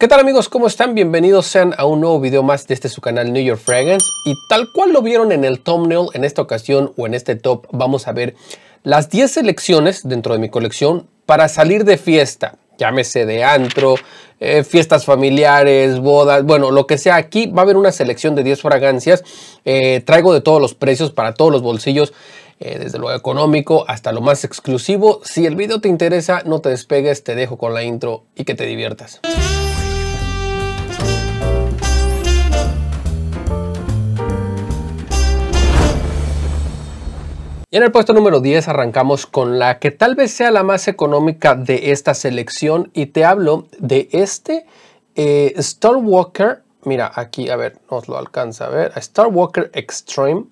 ¿Qué tal amigos? ¿Cómo están? Bienvenidos sean a un nuevo video más de este su canal New York Fragrance y tal cual lo vieron en el thumbnail en esta ocasión o en este top vamos a ver las 10 selecciones dentro de mi colección para salir de fiesta llámese de antro, eh, fiestas familiares, bodas, bueno, lo que sea. Aquí va a haber una selección de 10 fragancias. Eh, traigo de todos los precios para todos los bolsillos, eh, desde lo económico hasta lo más exclusivo. Si el video te interesa, no te despegues, te dejo con la intro y que te diviertas. Y en el puesto número 10 arrancamos con la que tal vez sea la más económica de esta selección y te hablo de este eh, Star Walker. Mira, aquí, a ver, nos lo alcanza a ver. Star Walker Extreme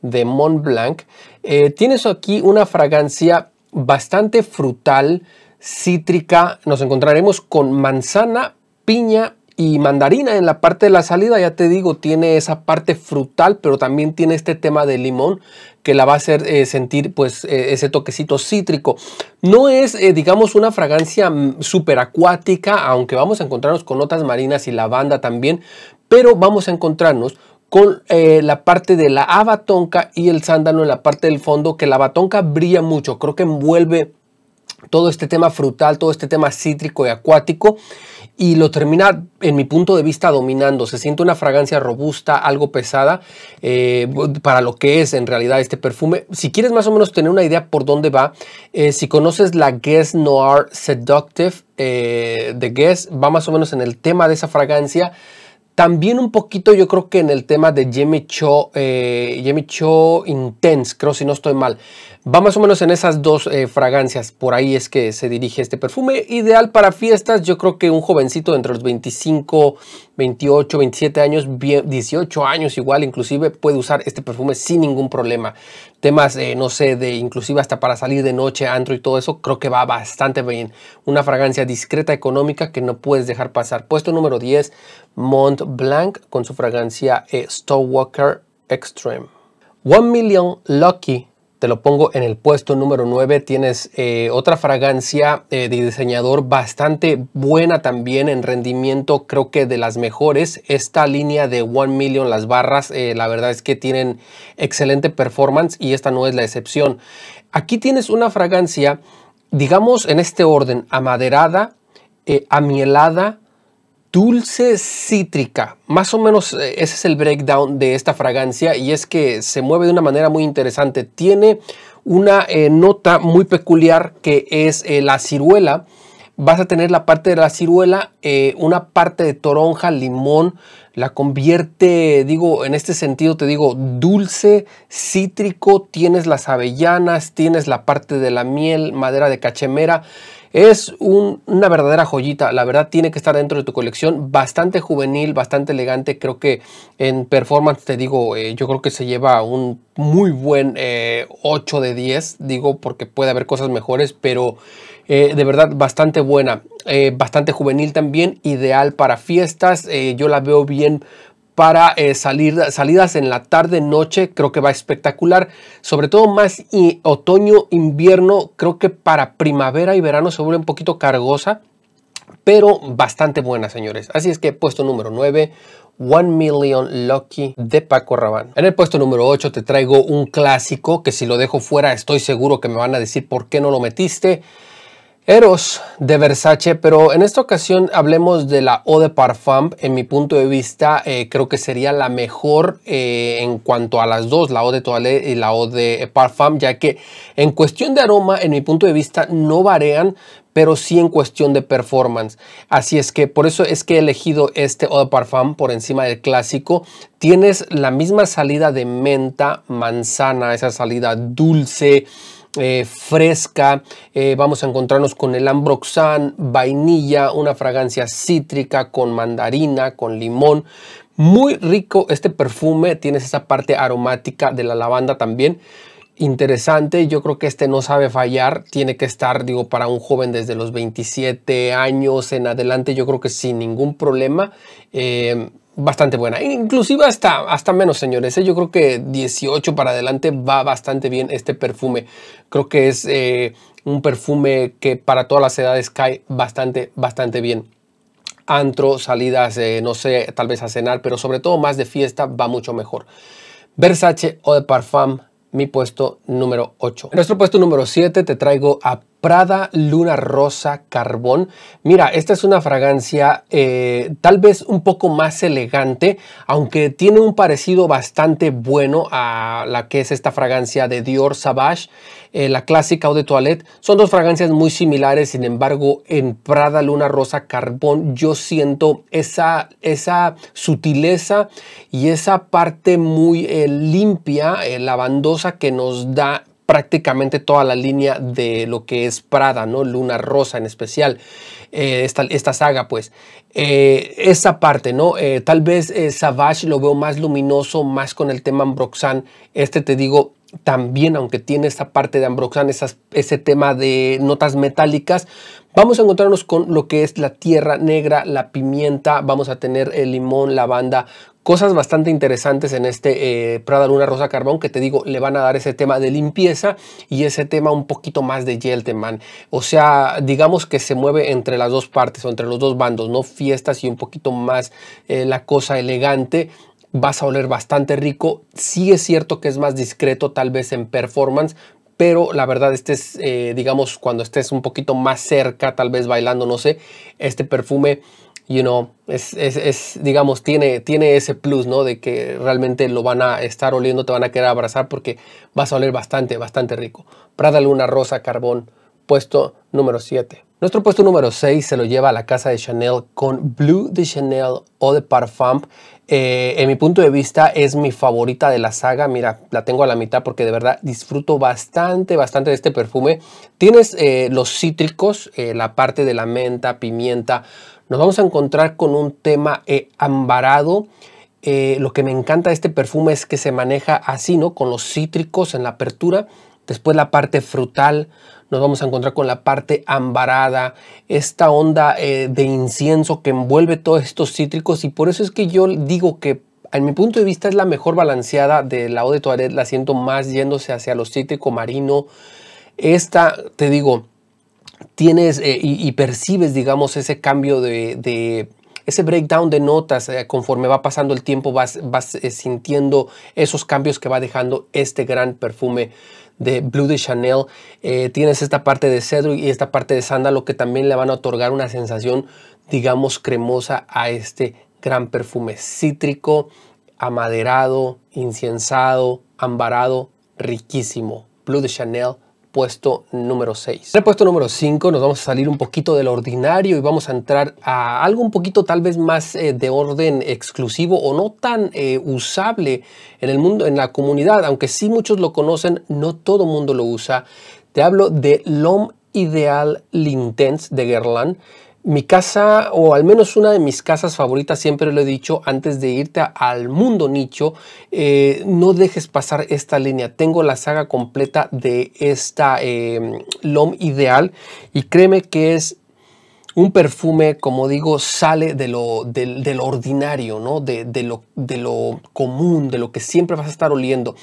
de Mont Blanc. Eh, tienes aquí una fragancia bastante frutal, cítrica. Nos encontraremos con manzana, piña, y mandarina en la parte de la salida, ya te digo, tiene esa parte frutal, pero también tiene este tema de limón que la va a hacer eh, sentir pues eh, ese toquecito cítrico. No es, eh, digamos, una fragancia mm, súper acuática, aunque vamos a encontrarnos con notas marinas y lavanda también, pero vamos a encontrarnos con la parte de la abatonca y el sándalo en la parte del fondo, que la abatonca brilla mucho, creo que envuelve todo este tema frutal, todo este tema cítrico y acuático y lo termina, en mi punto de vista, dominando. Se siente una fragancia robusta, algo pesada, eh, para lo que es en realidad este perfume. Si quieres más o menos tener una idea por dónde va, eh, si conoces la Guess Noir Seductive eh, de Guess, va más o menos en el tema de esa fragancia. También un poquito yo creo que en el tema de Jimmy Cho, Cho Intense, creo si no estoy mal. Va más o menos en esas dos eh, fragancias, por ahí es que se dirige este perfume. Ideal para fiestas, yo creo que un jovencito entre los 25, 28, 27 años, 18 años igual inclusive, puede usar este perfume sin ningún problema. Temas, eh, no sé, de inclusive hasta para salir de noche, antro y todo eso, creo que va bastante bien. Una fragancia discreta, económica, que no puedes dejar pasar. Puesto número 10, Mont Blanc, con su fragancia eh, Stowwalker Extreme. One Million Lucky te lo pongo en el puesto número 9. Tienes eh, otra fragancia eh, de diseñador bastante buena también en rendimiento, creo que de las mejores. Esta línea de One Million, las barras, eh, la verdad es que tienen excelente performance y esta no es la excepción. Aquí tienes una fragancia, digamos en este orden, amaderada, amielada, dulce cítrica. Más o menos eh, ese es el breakdown de esta fragancia y es que se mueve de una manera muy interesante. Tiene una eh, nota muy peculiar que es eh, la ciruela. Vas a tener la parte de la ciruela, una parte de toronja, limón, la convierte, digo, en este sentido te digo, dulce, cítrico, tienes las avellanas, tienes la parte de la miel, madera de cachemera. Es una verdadera joyita, la verdad tiene que estar dentro de tu colección, bastante juvenil, bastante elegante, creo que en performance te digo, eh, yo creo que se lleva un muy buen 8 eh, de 10, digo porque puede haber cosas mejores, pero eh, de verdad bastante buena, bastante juvenil también, ideal para fiestas, yo la veo bien para eh, salir, salidas en la tarde, noche, creo que va espectacular. Sobre todo más y, otoño, invierno, creo que para primavera y verano se vuelve un poquito cargosa, pero bastante buena, señores. Así es que puesto número 9, One Million Lucky de Paco Rabanne. En el puesto número 8 te traigo un clásico que si lo dejo fuera estoy seguro que me van a decir por qué no lo metiste. Eros de Versace, pero en esta ocasión hablemos de la Eau de Parfum. En mi punto de vista, eh, creo que sería la mejor eh, en cuanto a las dos, la Eau de Toilette y la Eau de Parfum, ya que en cuestión de aroma, en mi punto de vista, no varían, pero sí en cuestión de performance. Así es que por eso es que he elegido este Eau de Parfum por encima del clásico. Tienes la misma salida de menta, manzana, esa salida dulce, eh, fresca. Eh, vamos a encontrarnos con el ambroxan, vainilla, una fragancia cítrica con mandarina, con limón. Muy rico este perfume. Tienes esa parte aromática de la lavanda también interesante. Yo creo que este no sabe fallar. Tiene que estar, digo, para un joven desde los 27 años en adelante. Yo creo que sin ningún problema. Eh, bastante buena. Inclusive hasta, hasta menos, señores. ¿eh? Yo creo que 18 para adelante va bastante bien este perfume. Creo que es eh, un perfume que para todas las edades cae bastante, bastante bien. Antro, salidas, eh, no sé, tal vez a cenar, pero sobre todo más de fiesta va mucho mejor. Versace o de Parfum, mi puesto número 8. nuestro puesto número 7 te traigo a Prada Luna Rosa Carbón. Mira, esta es una fragancia eh, tal vez un poco más elegante, aunque tiene un parecido bastante bueno a la que es esta fragancia de Dior Savage, eh, la clásica o de Toilette. Son dos fragancias muy similares, sin embargo, en Prada Luna Rosa Carbón yo siento esa, esa sutileza y esa parte muy eh, limpia, lavandosa que nos da prácticamente toda la línea de lo que es Prada, ¿no? Luna Rosa en especial, eh, esta, saga, pues. Eh, esa parte, ¿no? Eh, tal vez Savage lo veo más luminoso, más con el tema Ambroxan. Este te digo, también, aunque tiene esta parte de Ambroxan, ese tema de notas metálicas, vamos a encontrarnos con lo que es la tierra negra, la pimienta, vamos a tener el limón, lavanda, cosas bastante interesantes en este eh, Prada Luna Rosa Carbón que te digo le van a dar ese tema de limpieza y ese tema un poquito más de Yelteman. O sea, digamos que se mueve entre las dos partes o entre los dos bandos, ¿no? Fiestas y un poquito más eh, la cosa elegante vas a oler bastante rico. Sí es cierto que es más discreto tal vez en performance, pero la verdad este es, eh, digamos, cuando estés un poquito más cerca, tal vez bailando, no sé, este perfume you know, es, digamos, tiene, tiene ese plus, ¿no? De que realmente lo van a estar oliendo, te van a querer abrazar porque vas a oler bastante, bastante rico. Prada Luna Rosa Carbón, puesto número 7. Nuestro puesto número 6 se lo lleva a la casa de Chanel con Blue de Chanel o de Parfum. Eh, en mi punto de vista es mi favorita de la saga. Mira, la tengo a la mitad porque de verdad disfruto bastante, bastante de este perfume. Tienes eh, los cítricos, eh, la parte de la menta, pimienta, nos vamos a encontrar con un tema eh, ambarado. Eh, lo que me encanta de este perfume es que se maneja así, ¿no? Con los cítricos en la apertura, después la parte frutal, nos vamos a encontrar con la parte ambarada, esta onda eh, de incienso que envuelve todos estos cítricos y por eso es que yo digo que en mi punto de vista es la mejor balanceada de la de Toilette, la siento más yéndose hacia los cítricos marinos. Esta, te digo, tienes eh, y, percibes, digamos, ese cambio de, ese breakdown de notas, eh, conforme va pasando el tiempo, vas, eh, sintiendo esos cambios que va dejando este gran perfume de Blue de Chanel. tienes esta parte de cedro y esta parte de sándalo que también le van a otorgar una sensación, digamos, cremosa a este gran perfume cítrico, amaderado, inciensado, ambarado, riquísimo. Blue de Chanel puesto número 6. repuesto puesto número 5 nos vamos a salir un poquito del ordinario y vamos a entrar a algo un poquito tal vez más eh, de orden exclusivo o no tan eh, usable en el mundo, en la comunidad, aunque sí muchos lo conocen, no todo mundo lo usa. Te hablo de LOM Ideal Lintens de Guerlain. Mi casa, o al menos una de mis casas favoritas, siempre lo he dicho, antes de irte al mundo nicho, eh, no dejes pasar esta línea. Tengo la saga completa de esta eh, LOM ideal y créeme que es un perfume, como digo, sale de lo, ordinario, ¿no? De, lo, de lo común, de lo que siempre vas a estar oliendo.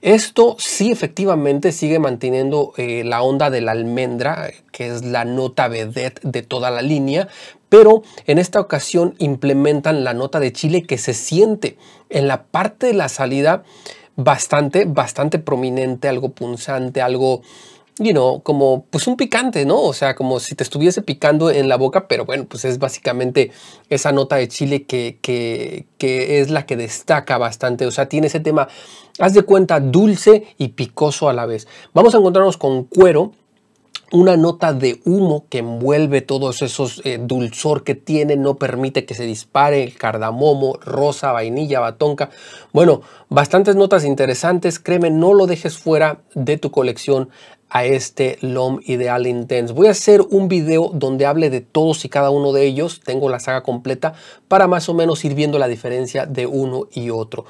Esto sí efectivamente sigue manteniendo eh, la onda de la almendra, que es la nota vedette de toda la línea, pero en esta ocasión implementan la nota de chile que se siente en la parte de la salida bastante, bastante prominente, algo punzante, algo you know, como pues un picante, ¿no? O sea, como si te estuviese picando en la boca, pero bueno, pues es básicamente esa nota de chile que, es la que destaca bastante. O sea, tiene ese tema, haz de cuenta, dulce y picoso a la vez. Vamos a encontrarnos con cuero una nota de humo que envuelve todos esos eh, dulzor que tiene, no permite que se dispare el cardamomo, rosa, vainilla, batonca. Bueno, bastantes notas interesantes, créeme, no lo dejes fuera de tu colección a este LOM Ideal Intense. Voy a hacer un video donde hable de todos y cada uno de ellos. Tengo la saga completa para más o menos ir viendo la diferencia de uno y otro.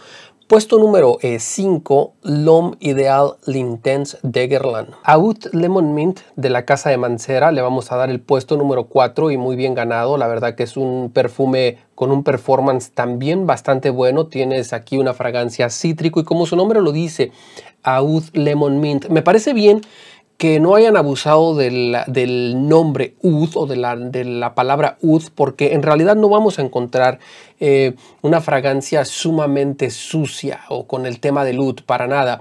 Puesto número 5, eh, Lom Ideal Ideal de Gerland. Out Lemon Mint de la Casa de Mancera le vamos a dar el puesto número 4 y muy bien ganado. La verdad que es un perfume con un performance también bastante bueno. Tienes aquí una fragancia cítrico y como su nombre lo dice, Aud Lemon Mint. Me parece bien que no hayan abusado del nombre UD o de la, de la, palabra UD, porque en realidad no vamos a encontrar eh, una fragancia sumamente sucia o con el tema del UD para nada.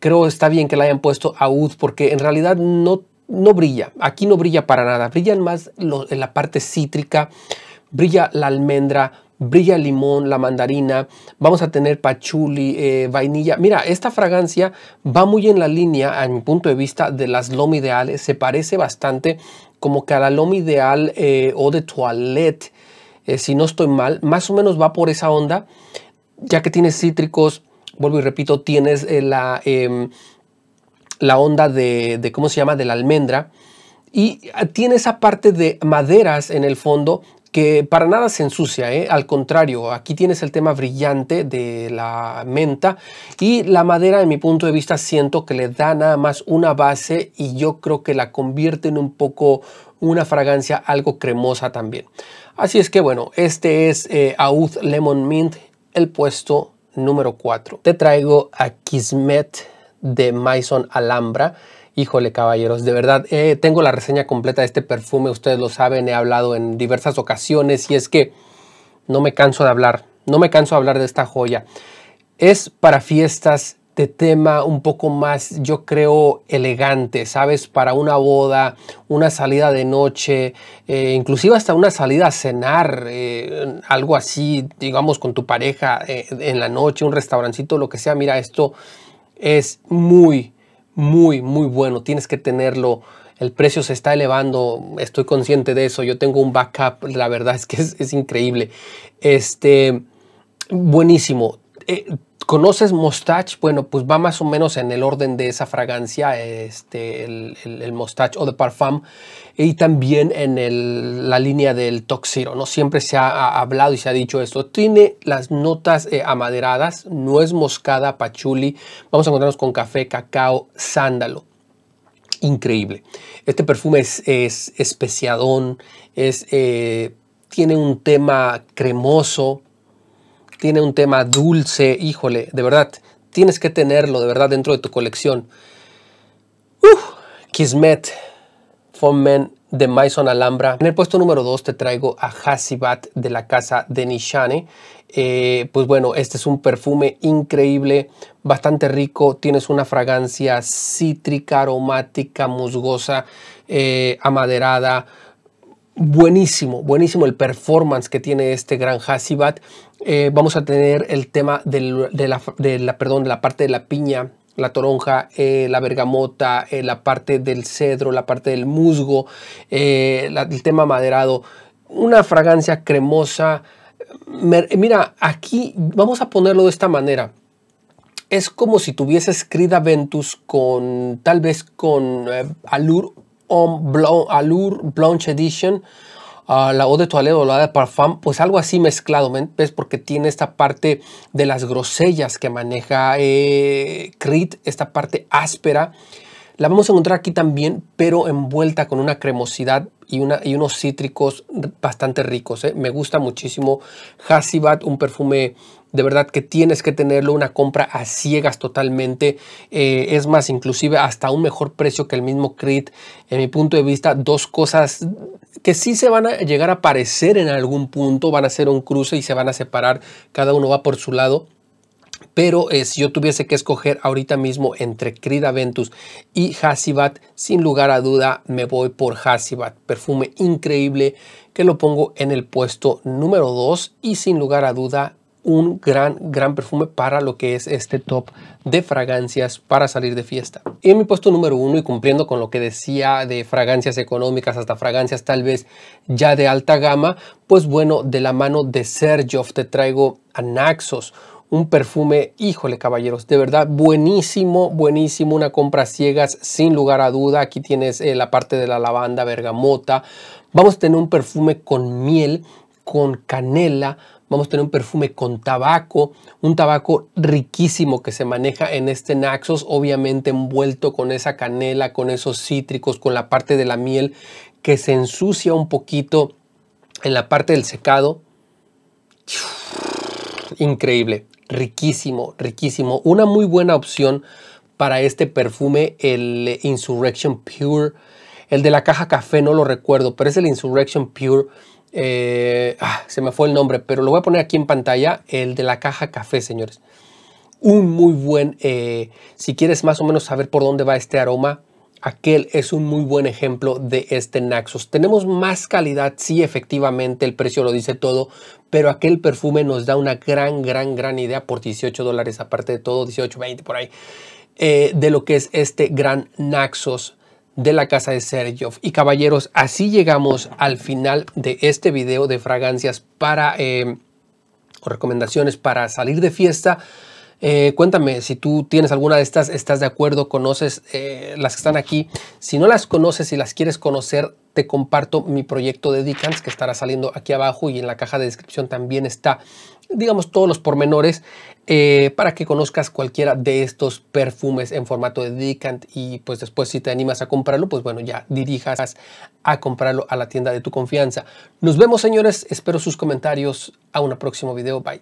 Creo está bien que la hayan puesto a UD porque en realidad no, no brilla. Aquí no brilla para nada. Brillan más en la parte cítrica, brilla la almendra, brilla limón, la mandarina, vamos a tener pachuli, eh, vainilla. Mira, esta fragancia va muy en la línea, a mi punto de vista, de las LOM ideales. Se parece bastante como que a la LOM ideal eh, o de toilette, eh, si no estoy mal. Más o menos va por esa onda, ya que tienes cítricos, vuelvo y repito, tienes la, em, la onda de, de, ¿cómo se llama?, de la almendra y ah, tiene esa parte de maderas en el fondo que para nada se ensucia, ¿eh? al contrario, aquí tienes el tema brillante de la menta y la madera, en mi punto de vista, siento que le da nada más una base y yo creo que la convierte en un poco una fragancia algo cremosa también. Así es que bueno, este es eh, Aud Lemon Mint, el puesto número 4. Te traigo a Kismet de Maison Alhambra. Híjole, caballeros, de verdad, eh, tengo la reseña completa de este perfume, ustedes lo saben, he hablado en diversas ocasiones y es que no me canso de hablar, no me canso de hablar de esta joya. Es para fiestas de tema un poco más, yo creo, elegante, ¿sabes? Para una boda, una salida de noche, eh, inclusive hasta una salida a cenar, eh, algo así, digamos, con tu pareja en la noche, un restaurancito, lo que sea. Mira, esto es muy, muy, muy bueno. Tienes que tenerlo. El precio se está elevando. Estoy consciente de eso. Yo tengo un backup. La verdad es que es, increíble. Este, buenísimo. Eh, ¿Conoces mostache Bueno, pues va más o menos en el orden de esa fragancia, este, el, el, o de Parfum, y también en la línea del Toxiro, ¿no? Siempre se ha hablado y se ha dicho esto. Tiene las notas eh, amaderadas, no es moscada, pachuli, vamos a encontrarnos con café, cacao, sándalo increíble. Este perfume es, es especiadón, eh, tiene un tema cremoso, tiene un tema dulce, híjole, de verdad, tienes que tenerlo de verdad dentro de tu colección. Uf, Kismet, Fomen de Maison Alhambra. En el puesto número 2 te traigo a Hassibat de la casa de Nishane. Eh, pues bueno, este es un perfume increíble, bastante rico. Tienes una fragancia cítrica, aromática, musgosa, eh, amaderada. Buenísimo, buenísimo el performance que tiene este gran Hasibat. Eh, vamos a tener el tema de, la, perdón, la parte de la piña, la toronja, eh, la bergamota, eh, la parte del cedro, la parte del musgo, el tema maderado. Una fragancia cremosa. Mira, aquí vamos a ponerlo de esta manera. Es como si tuviese Crida Ventus con tal vez con Alur Allure Blanche Edition, ah, la eau de toilette o la de parfum, pues algo así mezclado, ¿ves? Porque tiene esta parte de las grosellas que maneja eh, Creed, esta parte áspera. La vamos a encontrar aquí también, pero envuelta con una cremosidad y, unos cítricos bastante ricos. ¿eh? Me gusta muchísimo Hasibat, un perfume de verdad que tienes que tenerlo, una compra a ciegas totalmente. Eh, es más, inclusive hasta un mejor precio que el mismo Crit. En mi punto de vista, dos cosas que sí se van a llegar a parecer en algún punto, van a ser un cruce y se van a separar, cada uno va por su lado pero eh, si yo tuviese que escoger ahorita mismo entre Crida Ventus y Hasibat, sin lugar a duda me voy por Hasibat. Perfume increíble que lo pongo en el puesto número 2 y sin lugar a duda un gran, gran perfume para lo que es este top de fragancias para salir de fiesta. Y en mi puesto número uno, y cumpliendo con lo que decía de fragancias económicas hasta fragancias tal vez ya de alta gama, pues bueno, de la mano de Sergioff te traigo Anaxos, un perfume, híjole caballeros, de verdad buenísimo, buenísimo, una compra ciegas sin lugar a duda. Aquí tienes eh, la parte de la lavanda, bergamota. Vamos a tener un perfume con miel, con canela, vamos a tener un perfume con tabaco, un tabaco riquísimo que se maneja en este Naxos, obviamente envuelto con esa canela, con esos cítricos, con la parte de la miel que se ensucia un poquito en la parte del secado. Increíble riquísimo, riquísimo. Una muy buena opción para este perfume, el Insurrection Pure. El de la caja café no lo recuerdo, pero es el Insurrection Pure. Eh, ah, se me fue el nombre, pero lo voy a poner aquí en pantalla. El de la caja café, señores. Un muy buen, eh, si quieres más o menos saber por dónde va este aroma, Aquel es un muy buen ejemplo de este Naxos. Tenemos más calidad, sí, efectivamente, el precio lo dice todo, pero aquel perfume nos da una gran, gran, gran idea por 18 dólares, aparte de todo, 18, 20 por ahí, eh, de lo que es este gran Naxos de la casa de Sergio. Y caballeros, así llegamos al final de este video de fragancias para, eh, o recomendaciones para salir de fiesta. Eh, cuéntame si tú tienes alguna de estas, estás de acuerdo, conoces eh, las que están aquí. Si no las conoces y las quieres conocer, te comparto mi proyecto de decants que estará saliendo aquí abajo y en la caja de descripción también está, digamos, todos los pormenores eh, para que conozcas cualquiera de estos perfumes en formato de decant y pues después si te animas a comprarlo, pues bueno, ya dirijas a comprarlo a la tienda de tu confianza. Nos vemos señores, espero sus comentarios. A un próximo video, bye.